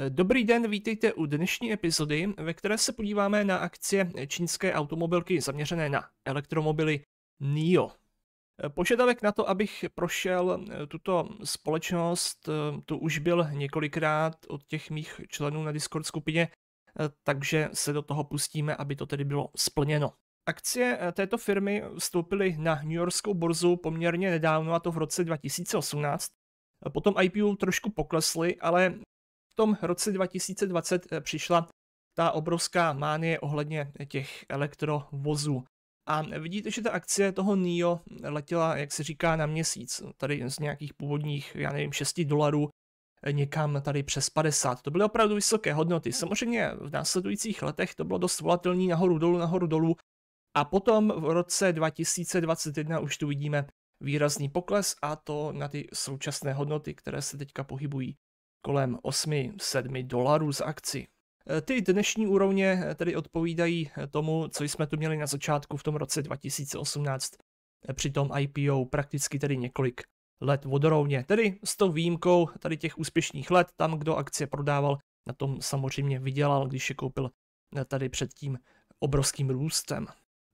Eh, dobrý den, vítejte u dnešní epizody, ve které se podíváme na akcie čínské automobilky zaměřené na elektromobily NIO. Eh, požadavek na to, abych prošel eh, tuto společnost, tu už byl několikrát od těch mých členů na Discord skupině, takže se do toho pustíme, aby to tedy bylo splněno. Akcie této firmy vstoupily na New Yorkskou burzu poměrně nedávno, a to v roce 2018. Potom IPO trošku poklesly, ale tom roce 2020 eh, přišla ta obrovská mánie ohledně těch elektrovozů. A vidíte, že ta akcie toho NIO letěla, jak se říká, na měsíc. Tady z nějakých původních, já nevím, 6 dolarů eh, někam tady přes 50. To byly opravdu vysoké hodnoty. Samozřejmě v následujících letech to bylo dost volatilní nahoru dolů, nahoru dolů. A potom v roce 2021 už tu vidíme výrazný pokles a to na ty současné hodnoty, které se teďka pohybují kolem 8-7 dolarů z akci. E, ty dnešní úrovně e, tedy odpovídají e, tomu, co jsme tu měli na začátku v tom roce 2018, při tom IPO prakticky tedy několik let vodorovně. Tedy s tou výjimkou tady těch úspěšných let, tam kdo akcie prodával, na tom samozřejmě vydělal, když je koupil tady před tím obrovským růstem.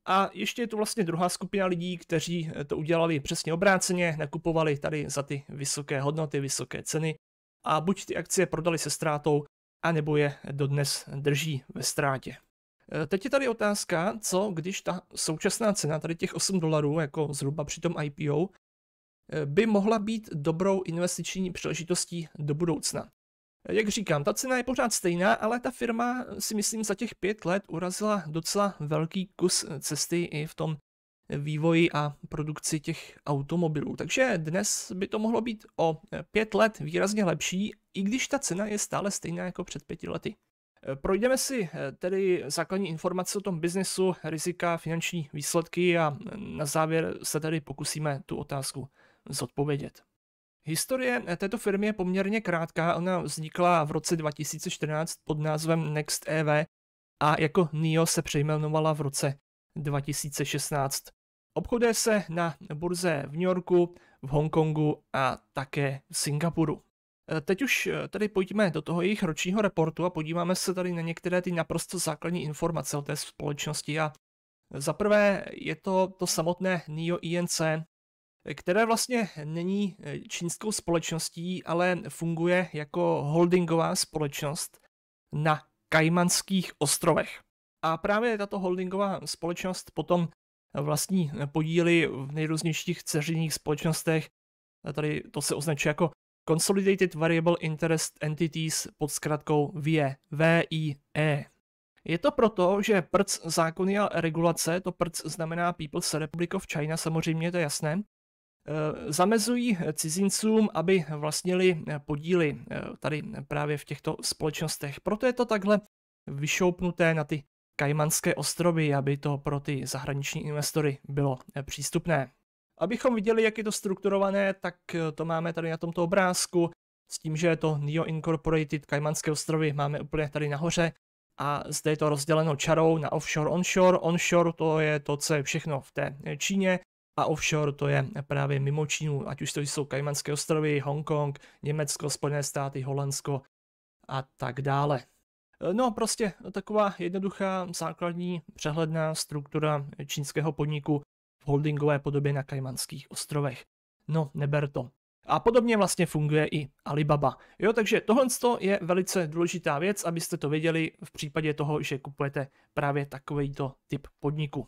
A ještě je tu vlastně druhá skupina lidí, kteří to udělali přesně obráceně, nakupovali tady za ty vysoké hodnoty, vysoké ceny a buď ty akcie prodali se ztrátou, anebo je dodnes drží ve ztrátě. E, teď je tady otázka, co když ta současná cena, tady těch 8 dolarů, jako zhruba při tom IPO, e, by mohla být dobrou investiční příležitostí do budoucna. E, jak říkám, ta cena je pořád stejná, ale ta firma si myslím za těch pět let urazila docela velký kus cesty i v tom vývoji a produkci těch automobilů. Takže dnes by to mohlo být o pět let výrazně lepší, i když ta cena je stále stejná jako před pěti lety. Projdeme si eh, tedy základní informace o tom biznesu, rizika, finanční výsledky a na závěr se tedy pokusíme tu otázku zodpovědět. Historie této firmy je poměrně krátká, ona vznikla v roce 2014 pod názvem Next EV a jako NIO se přejmenovala v roce 2016. Obchoduje se na burze v New Yorku, v Hongkongu a také v Singapuru. E, teď už e, tady pojďme do toho jejich ročního reportu a podíváme se tady na některé ty naprosto základní informace o té společnosti. A za prvé je to to samotné NIO INC, které vlastně není e, čínskou společností, ale funguje jako holdingová společnost na Kajmanských ostrovech. A právě tato holdingová společnost potom vlastní podíly v nejrůznějších ceřinných společnostech. Tady to se označuje jako Consolidated Variable Interest Entities pod zkratkou VIE. V-I-E. Je to proto, že PRC zákony a regulace, to PRC znamená People's Republic of China, samozřejmě to je jasné, e, zamezují cizincům, aby vlastnili podíly e, tady právě v těchto společnostech. Proto je to takhle vyšoupnuté na ty Kajmanské ostrovy, aby to pro ty zahraniční investory bylo eh, přístupné. Abychom viděli, jak je to strukturované, tak eh, to máme tady na tomto obrázku s tím, že je to NEO Incorporated Kajmanské ostrovy máme úplně tady nahoře a zde je to rozděleno čarou na offshore, onshore. Onshore to je to, co je všechno v té eh, Číně a offshore to je právě mimo Čínu, ať už to jsou Kajmanské ostrovy, Hongkong, Německo, Spojené státy, Holandsko a tak dále. Eh, no prostě taková jednoduchá základní přehledná struktura čínského podniku v holdingové podobě na Kajmanských ostrovech. No, neber to. A podobně vlastně funguje i Alibaba. Jo, takže tohle je velice důležitá věc, abyste to věděli v případě toho, že kupujete právě takovýto typ podniku.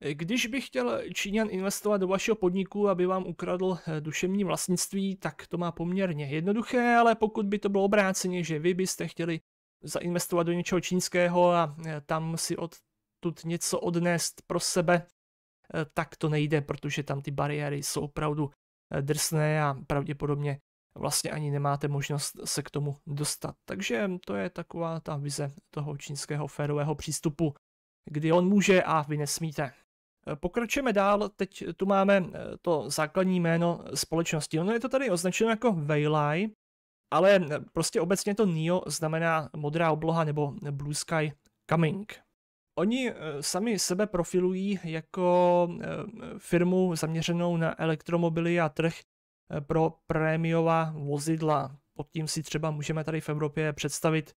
Eh, když bych chtěl Číňan investovat do vašeho podniku, aby vám ukradl eh, duševní vlastnictví, tak to má poměrně jednoduché, ale pokud by to bylo obráceně, že vy byste chtěli zainvestovat do něčeho čínského a e, tam si odtud něco odnést pro sebe, e, tak to nejde, protože tam ty bariéry jsou opravdu e, drsné a pravděpodobně vlastně ani nemáte možnost se k tomu dostat. Takže to je taková ta vize toho čínského férového přístupu, kdy on může a vy nesmíte. Pokračujeme dál, teď tu máme to základní jméno společnosti. Ono je to tady označeno jako Weilai, ale prostě obecně to NIO znamená modrá obloha nebo Blue Sky Coming. Oni e, sami sebe profilují jako e, firmu zaměřenou na elektromobily a trh e, pro prémiová vozidla. Pod tím si třeba můžeme tady v Evropě představit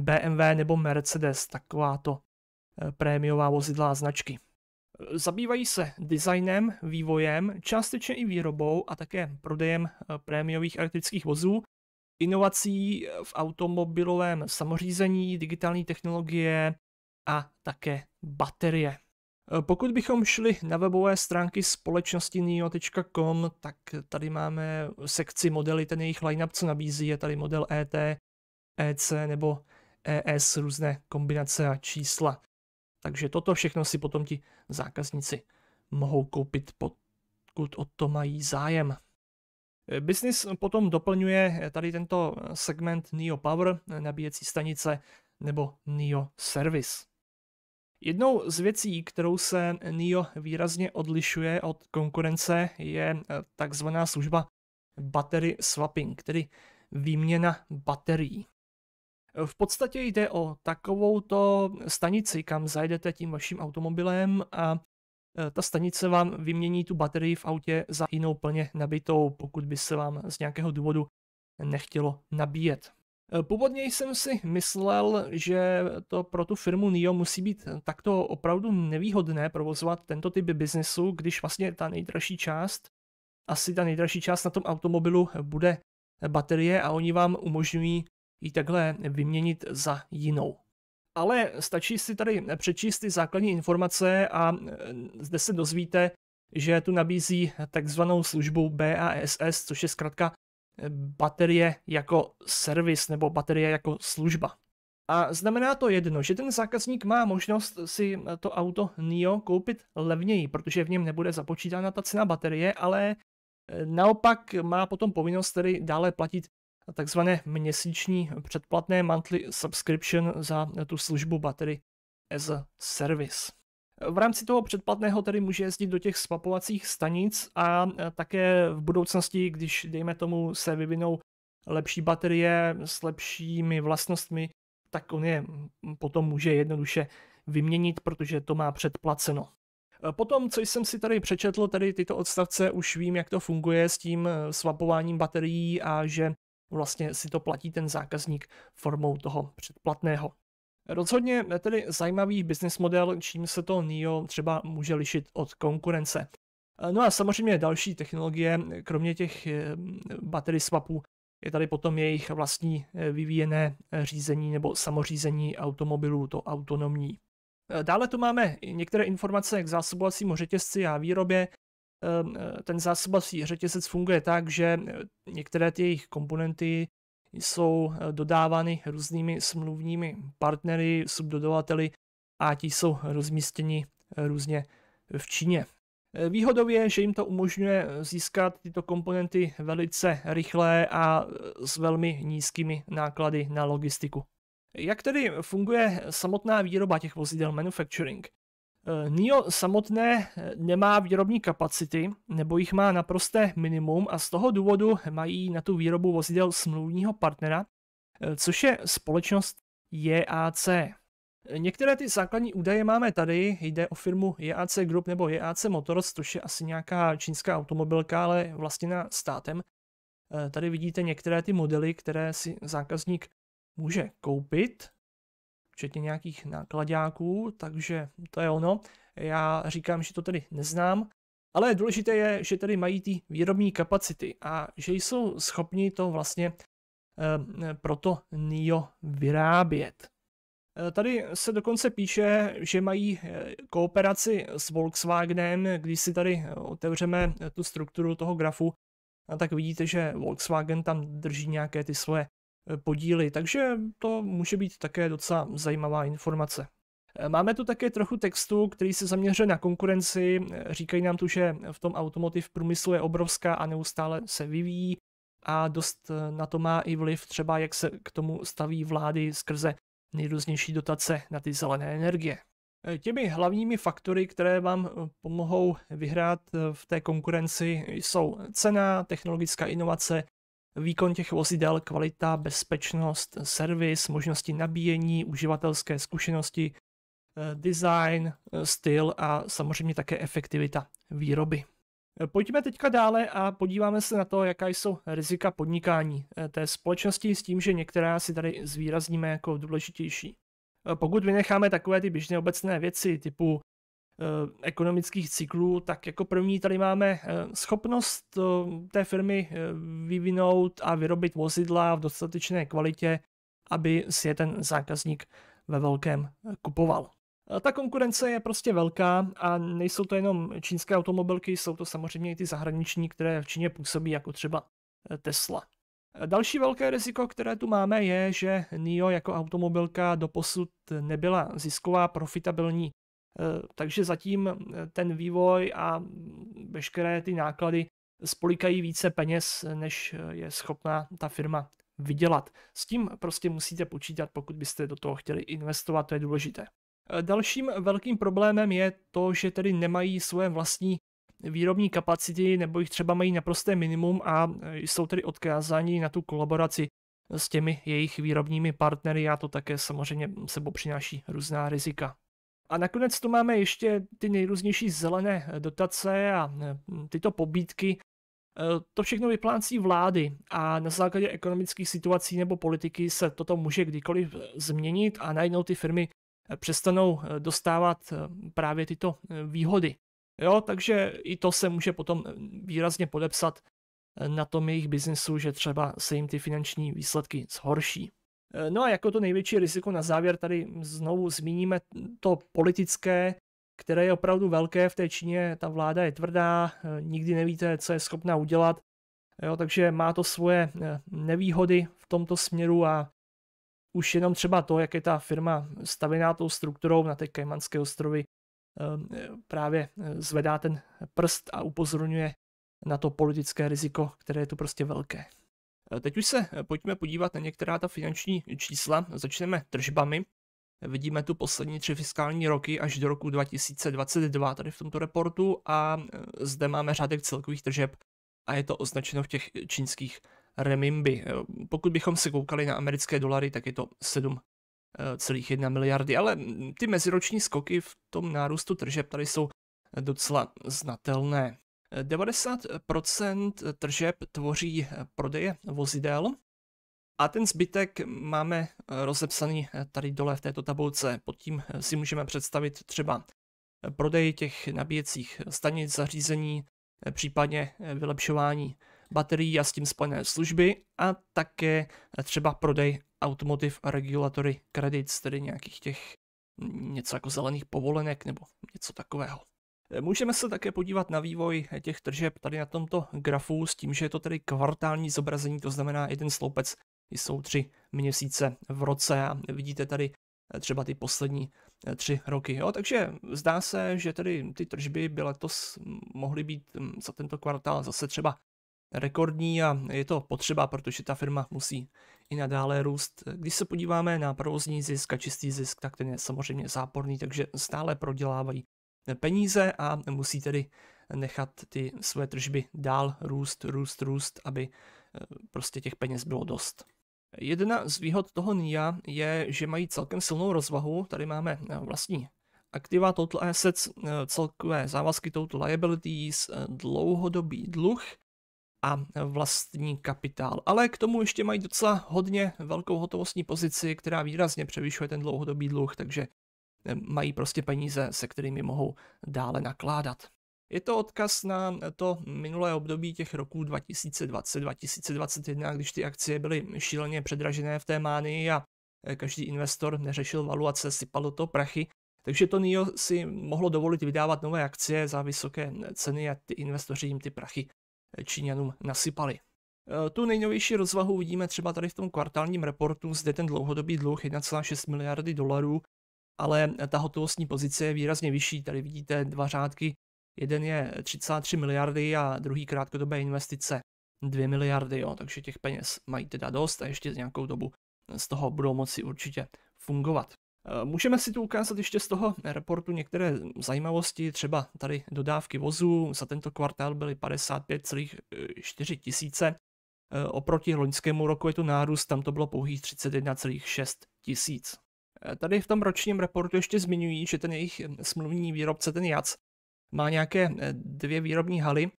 BMW nebo Mercedes, takováto prémiová vozidla a značky. Zabývají se designem, vývojem, částečně i výrobou a také prodejem prémiových elektrických vozů inovací v automobilovém samořízení, digitální technologie a také baterie. E, pokud bychom šli na webové stránky společnosti nio.com, tak tady máme sekci modely, ten jejich lineup, co nabízí, je tady model ET, EC nebo ES, různé kombinace a čísla. Takže toto všechno si potom ti zákazníci mohou koupit, pokud o to mají zájem. Business potom doplňuje eh, tady tento eh, segment Neo Power, eh, nabíjecí stanice nebo Neo Service. Jednou z věcí, kterou se NIO výrazně odlišuje od konkurence, je takzvaná služba battery swapping, tedy výměna baterií. V podstatě jde o takovouto stanici, kam zajdete tím vaším automobilem a Eh, ta stanice vám vymění tu baterii v autě za jinou plně nabitou, pokud by se vám z nějakého důvodu nechtělo nabíjet. Eh, původně jsem si myslel, že to pro tu firmu NIO musí být takto opravdu nevýhodné provozovat tento typ biznesu, když vlastně ta nejdražší část, asi ta nejdražší část na tom automobilu bude baterie a oni vám umožňují ji takhle vyměnit za jinou ale stačí si tady přečíst ty základní informace a e, zde se dozvíte, že tu nabízí takzvanou službu BASS, což je zkrátka e, baterie jako servis nebo baterie jako služba. A znamená to jedno, že ten zákazník má možnost si e, to auto NIO koupit levněji, protože v něm nebude započítána ta cena baterie, ale naopak má potom povinnost tedy dále platit takzvané měsíční předplatné monthly subscription za tu službu Battery as a Service. V rámci toho předplatného tedy může jezdit do těch svapovacích stanic a e, také v budoucnosti, když dejme tomu se vyvinou lepší baterie s lepšími vlastnostmi, tak on je potom může jednoduše vyměnit, protože to má předplaceno. E, potom, co jsem si tady přečetl, tady tyto odstavce už vím, jak to funguje s tím e, swapováním baterií a že vlastně si to platí ten zákazník formou toho předplatného. Rozhodně eh, tedy zajímavý business model, čím se to NIO třeba může lišit od konkurence. Eh, no a samozřejmě další technologie, kromě těch eh, battery swapů, je tady potom jejich vlastní vyvíjené řízení nebo samořízení automobilů, to autonomní. Dále tu máme některé informace k zásobovacímu řetězci a výrobě, Ehm, ten zásobovací řetězec funguje tak, že eh, některé ty jejich komponenty jsou eh, dodávány různými smluvními partnery, subdodavateli a ti jsou rozmístěni eh, různě v Číně. Výhodou je, že jim to umožňuje získat tyto komponenty velice rychle a s velmi nízkými náklady na logistiku. Jak tedy funguje samotná výroba těch vozidel manufacturing? Eh, NIO samotné eh, nemá výrobní kapacity, nebo jich má naprosté minimum a z toho důvodu mají na tu výrobu vozidel smluvního partnera, eh, což je společnost JAC. Některé ty základní údaje máme tady, jde o firmu JAC Group nebo JAC Motors, což je asi nějaká čínská automobilka, ale vlastněná státem. Tady vidíte některé ty modely, které si zákazník může koupit včetně nějakých nákladňáků, takže to je ono. Já říkám, že to tedy neznám, ale důležité je, že tedy mají ty výrobní kapacity a že jsou schopni to vlastně e, proto NIO vyrábět. E, tady se dokonce píše, že mají e, kooperaci s Volkswagenem. Když si tady otevřeme tu strukturu toho grafu, tak vidíte, že Volkswagen tam drží nějaké ty svoje podíly, takže to může být také docela zajímavá informace. Eh, máme tu také trochu textu, který se zaměřuje na konkurenci. Eh, říkají nám tu, že v tom automotiv průmyslu je obrovská a neustále se vyvíjí a dost eh, na to má i vliv třeba, jak se k tomu staví vlády skrze nejrůznější dotace na ty zelené energie. Těmi hlavními faktory, které vám pomohou vyhrát v té konkurenci, jsou cena, technologická inovace, výkon těch vozidel, kvalita, bezpečnost, servis, možnosti nabíjení, uživatelské zkušenosti, eh, design, eh, styl a samozřejmě také efektivita výroby. Eh, pojďme teďka dále a podíváme se na to, jaká jsou rizika podnikání té společnosti s tím, že některá si tady zvýrazníme jako důležitější. Pokud vynecháme takové ty běžné obecné věci typu Eh, ekonomických cyklů, tak jako první tady máme eh, schopnost eh, té firmy vyvinout a vyrobit vozidla v dostatečné kvalitě, aby si je ten zákazník ve velkém kupoval. Ta konkurence je prostě velká a nejsou to jenom čínské automobilky, jsou to samozřejmě i ty zahraniční, které v Číně působí, jako třeba Tesla. Další velké riziko, které tu máme, je, že NIO jako automobilka doposud nebyla zisková, profitabilní Eh, takže zatím eh, ten vývoj a veškeré ty náklady spolikají více peněz, než eh, je schopná ta firma vydělat. S tím prostě musíte počítat, pokud byste do toho chtěli investovat, to je důležité. Dalším velkým problémem je to, že tedy nemají svoje vlastní výrobní kapacity nebo jich třeba mají naprosté minimum a jsou tedy odkázáni na tu kolaboraci s těmi jejich výrobními partnery a to také samozřejmě sebou přináší různá rizika. A nakonec tu máme ještě ty nejrůznější zelené eh, dotace a eh, tyto pobídky. Eh, to všechno vyplácí vlády a na základě ekonomických situací nebo politiky se toto může kdykoliv změnit a najednou ty firmy přestanou dostávat právě tyto výhody. Jo, takže i to se může potom výrazně podepsat na tom jejich biznesu, že třeba se jim ty finanční výsledky zhorší. Eh, no a jako to největší riziko na závěr tady znovu zmíníme to politické, které je opravdu velké v té Číně, ta vláda je tvrdá, eh, nikdy nevíte, co je schopná udělat, jo, takže má to svoje eh, nevýhody v tomto směru a už jenom třeba to, jak je ta firma stavěná tou strukturou na té Kajmanské ostrovy, právě zvedá ten prst a upozorňuje na to politické riziko, které je tu prostě velké. Eh, teď už se eh, pojďme podívat na některá ta finanční čísla. Začneme tržbami. Vidíme tu poslední tři fiskální roky až do roku 2022 tady v tomto reportu a eh, zde máme řádek celkových tržeb a je to označeno v těch čínských remimby. Pokud bychom se koukali na americké dolary, tak je to 7,1 miliardy, ale mm, ty meziroční skoky v tom nárůstu tržeb tady jsou docela znatelné. 90% tržeb tvoří eh, prodeje vozidel a ten zbytek máme eh, rozepsaný eh, tady dole v této tabulce. Pod tím si můžeme představit třeba prodej těch nabíjecích stanic, zařízení, případně vylepšování baterií a s tím spojené služby a také třeba prodej Automotive Regulatory Credits, tedy nějakých těch mm, něco jako zelených povolenek nebo něco takového. Můžeme se také podívat na vývoj těch tržeb tady na tomto grafu s tím, že je to tedy kvartální zobrazení, to znamená jeden sloupec jsou tři měsíce v roce a vidíte tady eh, třeba ty poslední eh, tři roky. Jo? Takže zdá se, že tedy ty tržby by letos mohly být hm, za tento kvartál zase třeba rekordní a je to potřeba, protože ta firma musí i nadále růst. Když se podíváme na provozní zisk a čistý zisk, tak ten je samozřejmě záporný, takže stále prodělávají peníze a musí tedy nechat ty své tržby dál růst, růst, růst, aby eh, prostě těch peněz bylo dost. Jedna z výhod toho NIA je, že mají celkem silnou rozvahu. Tady máme eh, vlastní aktiva total assets, eh, celkové závazky total liabilities, dlouhodobý dluh a vlastní kapitál. Ale k tomu ještě mají docela hodně velkou hotovostní pozici, která výrazně převyšuje ten dlouhodobý dluh, takže mají prostě peníze, se kterými mohou dále nakládat. Je to odkaz na to minulé období těch roků 2020-2021, když ty akcie byly šíleně předražené v té mánii a eh, každý investor neřešil valuace, sypalo to prachy. Takže to NIO si mohlo dovolit vydávat nové akcie za vysoké ceny a ty investoři jim ty prachy eh, Číňanům nasypali. Eh, tu nejnovější rozvahu vidíme třeba tady v tom kvartálním reportu, zde ten dlouhodobý dluh 1,6 miliardy dolarů ale ta hotovostní pozice je výrazně vyšší. Tady vidíte dva řádky. Jeden je 33 miliardy a druhý krátkodobé investice 2 miliardy, jo, takže těch peněz mají teda dost a ještě nějakou dobu eh, z toho budou moci určitě fungovat. Eh, můžeme si tu ukázat ještě z toho reportu některé zajímavosti, třeba tady dodávky vozů za tento kvartál byly 55,4 tisíce, eh, oproti loňskému roku je to nárůst, tam to bylo pouhých 31,6 tisíc. Eh, tady v tom ročním reportu ještě zmiňují, že ten jejich eh, smluvní výrobce, ten JAC, má nějaké eh, dvě výrobní haly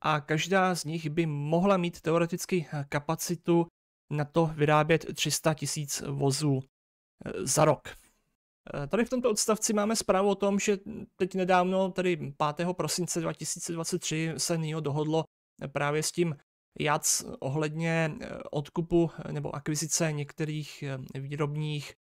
a každá z nich by mohla mít teoreticky kapacitu na to vyrábět 300 tisíc vozů za rok. Tady v tomto odstavci máme zprávu o tom, že hm, teď nedávno, tedy 5. prosince 2023, se NIO dohodlo právě s tím JAC ohledně odkupu nebo akvizice některých výrobních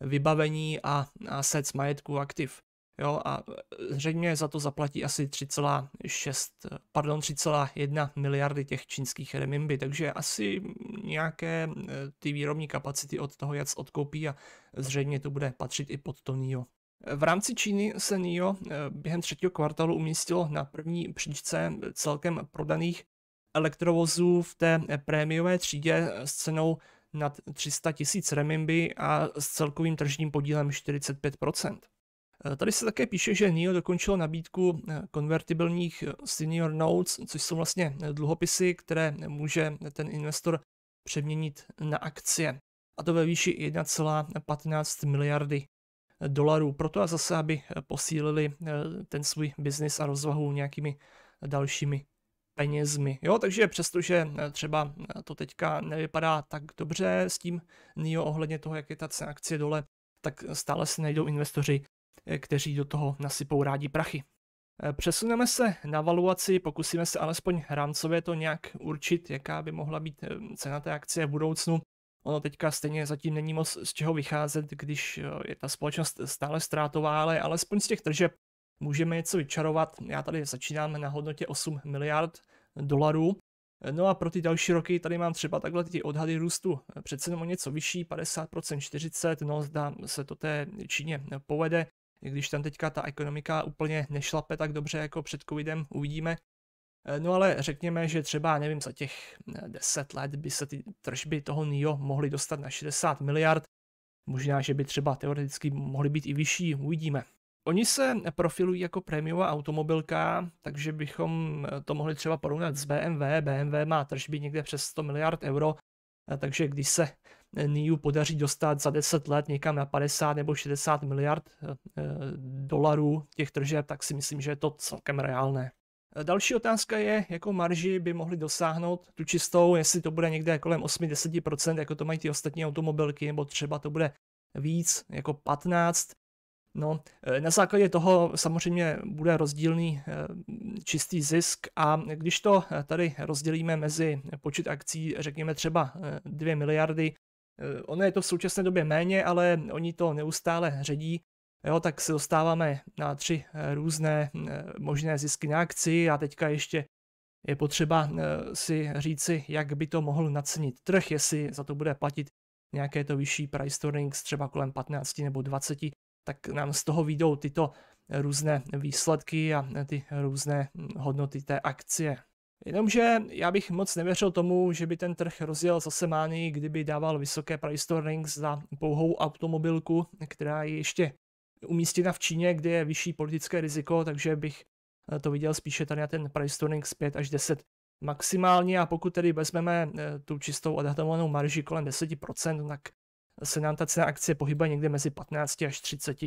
vybavení a, set z majetku aktiv. Jo, a zřejmě e, za to zaplatí asi 3,6, pardon, 3,1 miliardy těch čínských renminbi, takže asi nějaké e, ty výrobní kapacity od toho jac odkoupí a zřejmě to bude patřit i pod to NIO. V rámci Číny se NIO e, během třetího kvartalu umístilo na první příčce celkem prodaných elektrovozů v té prémiové třídě s cenou nad 300 tisíc remimby a s celkovým tržním podílem 45%. Eh, tady se také píše, že NIO dokončilo nabídku eh, konvertibilních eh, senior notes, což jsou vlastně dluhopisy, které může ten investor přeměnit na akcie. A to ve výši 1,15 miliardy dolarů. Proto a zase, aby posílili ten svůj biznis a rozvahu nějakými dalšími penězmi. Jo, takže přestože eh, třeba eh, to teďka nevypadá tak dobře s tím NIO ohledně toho, jak je ta cena akcie dole, tak stále se najdou investoři, eh, kteří do toho nasypou rádi prachy. Přesuneme se na valuaci, pokusíme se alespoň rámcově to nějak určit, jaká by mohla být cena té akcie v budoucnu. Ono teďka stejně zatím není moc z čeho vycházet, když je ta společnost stále ztrátová, ale alespoň z těch tržeb můžeme něco vyčarovat. Já tady začínám na hodnotě 8 miliard dolarů. No a pro ty další roky tady mám třeba takhle ty odhady růstu přece jenom o něco vyšší, 50%, 40%, no zdá se to té Číně povede, když tam teďka ta ekonomika úplně nešlape tak dobře jako před covidem, uvidíme. No ale řekněme, že třeba, nevím, za těch 10 let by se ty tržby toho NIO mohly dostat na 60 miliard, možná, že by třeba teoreticky mohly být i vyšší, uvidíme. Oni se profilují jako prémiová automobilka, takže bychom eh, to mohli třeba porovnat s BMW. BMW má tržby někde přes 100 miliard euro, eh, takže když se eh, NIU podaří dostat za 10 let někam na 50 nebo 60 miliard dolarů těch tržeb, tak si myslím, že je to celkem reálné. Další otázka je, jakou marži by mohli dosáhnout tu čistou, jestli to bude někde kolem 8-10%, jako to mají ty ostatní automobilky, nebo třeba to bude víc, jako 15, No, eh, na základě toho samozřejmě bude rozdílný eh, čistý zisk a když to eh, tady rozdělíme mezi počet akcí, řekněme třeba 2 miliardy, ono je to v současné době méně, ale oni to neustále ředí, jo, tak se dostáváme na tři různé možné zisky na akci a teďka ještě je potřeba si říci, jak by to mohl nacenit trh, jestli za to bude platit nějaké to vyšší price earnings třeba kolem 15 nebo 20 tak nám z toho výjdou tyto různé výsledky a ty různé hodnoty té akcie. Jenomže já bych moc nevěřil tomu, že by ten trh rozjel zase mání, kdyby dával vysoké price to earnings za pouhou automobilku, která je ještě umístěna v Číně, kde je vyšší politické riziko, takže bych eh, to viděl spíše tady na ten price to earnings 5 až 10 maximálně a pokud tedy vezmeme eh, tu čistou odhadovanou marži kolem 10%, tak se nám ta cena akcie pohybuje někde mezi 15 až 30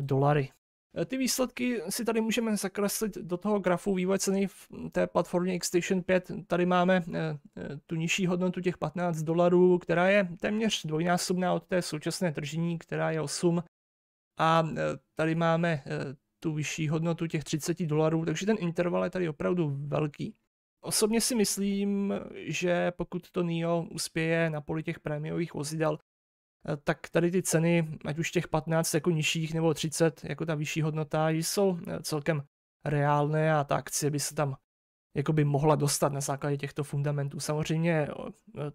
dolary. E, ty výsledky si tady můžeme zakreslit do toho grafu vývoje ceny v mm, té platformě Xstation 5. Tady máme e, e, tu nižší hodnotu těch 15 dolarů, která je téměř dvojnásobná od té současné tržení, která je 8. A tady máme tu vyšší hodnotu těch 30 dolarů, takže ten interval je tady opravdu velký. Osobně si myslím, že pokud to NIO uspěje na poli těch prémiových vozidel, Eh, tak tady ty ceny, ať už těch 15 jako nižších nebo 30 jako ta vyšší hodnota, jsou eh, celkem reálné a ta akcie by se tam jako by mohla dostat na základě těchto fundamentů. Samozřejmě eh,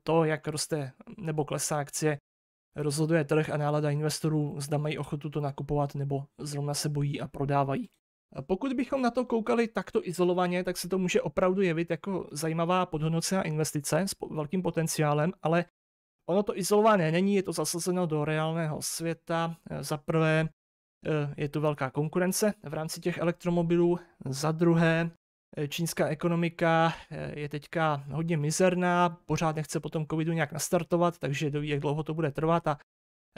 to, jak roste nebo klesá akcie, rozhoduje trh a nálada investorů, zda mají ochotu to nakupovat nebo zrovna se bojí a prodávají. Pokud bychom na to koukali takto izolovaně, tak se to může opravdu jevit jako zajímavá podhodnocená investice s velkým potenciálem, ale Ono to izolované není, je to zasazeno do reálného světa. Eh, za prvé eh, je tu velká konkurence v rámci těch elektromobilů. Za druhé, eh, čínská ekonomika je teďka hodně mizerná, pořád nechce po tom covidu nějak nastartovat, takže doví, jak dlouho to bude trvat a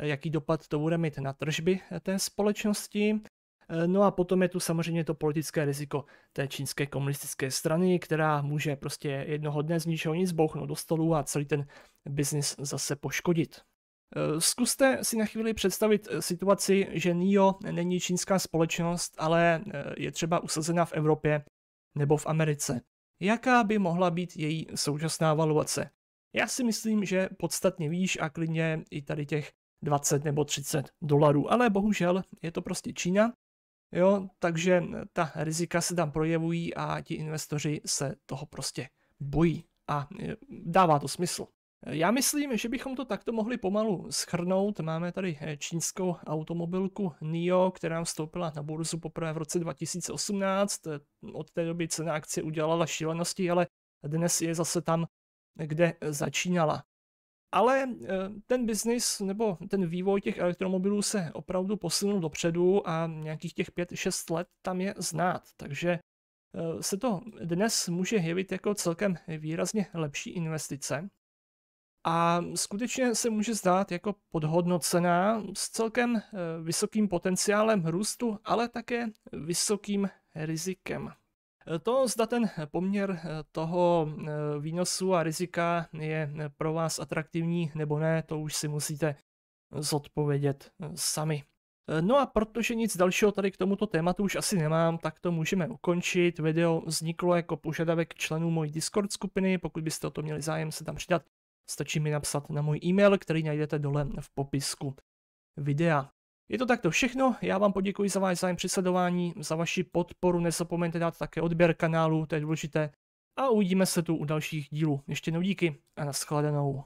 jaký dopad to bude mít na tržby té společnosti. Eh, no a potom je tu samozřejmě to politické riziko té čínské komunistické strany, která může prostě jednoho dne z ničeho nic bouchnout do stolu a celý ten biznis zase poškodit. Eh, zkuste si na chvíli představit eh, situaci, že NIO není čínská společnost, ale je třeba usazena v Evropě nebo v Americe. Jaká by mohla být její současná valuace? Já si myslím, že podstatně výš a klidně i tady těch 20 nebo 30 dolarů, ale bohužel je to prostě Čína Jo, takže eh, ta rizika se tam projevují a ti investoři se toho prostě bojí a eh, dává to smysl. Já myslím, že bychom to takto mohli pomalu schrnout. Máme tady eh, čínskou automobilku NIO, která vstoupila na burzu poprvé v roce 2018. Od té doby cena akcie udělala šílenosti, ale dnes je zase tam, kde začínala. Ale eh, ten biznis nebo ten vývoj těch elektromobilů se opravdu posunul dopředu a nějakých těch 5-6 let tam je znát. Takže eh, se to dnes může jevit jako celkem výrazně lepší investice. A skutečně se může zdát jako podhodnocená s celkem eh, vysokým potenciálem růstu, ale také vysokým rizikem. To, zda ten poměr eh, toho eh, výnosu a rizika je eh, pro vás atraktivní nebo ne, to už si musíte zodpovědět sami. No a protože nic dalšího tady k tomuto tématu už asi nemám, tak to můžeme ukončit. Video vzniklo jako požadavek členů mojí Discord skupiny, pokud byste o to měli zájem se tam přidat, stačí mi napsat na můj e-mail, který najdete dole v popisku videa. Je to takto všechno, já vám poděkuji za váš zájem při sledování, za vaši podporu, nezapomeňte dát také odběr kanálu, to je důležité. A uvidíme se tu u dalších dílů. Ještě jednou díky a nashledanou.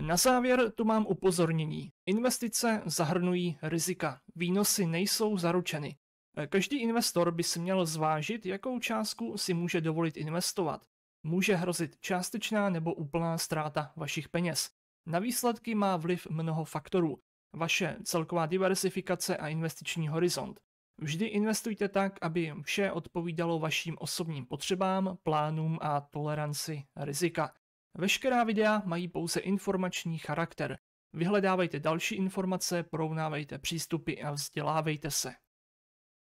Na závěr tu mám upozornění. Investice zahrnují rizika. Výnosy nejsou zaručeny. Každý investor by si měl zvážit, jakou částku si může dovolit investovat. Může hrozit částečná nebo úplná ztráta vašich peněz. Na výsledky má vliv mnoho faktorů vaše celková diversifikace a investiční horizont. Vždy investujte tak, aby vše odpovídalo vašim osobním potřebám, plánům a toleranci rizika. Veškerá videa mají pouze informační charakter. Vyhledávejte další informace, porovnávejte přístupy a vzdělávejte se.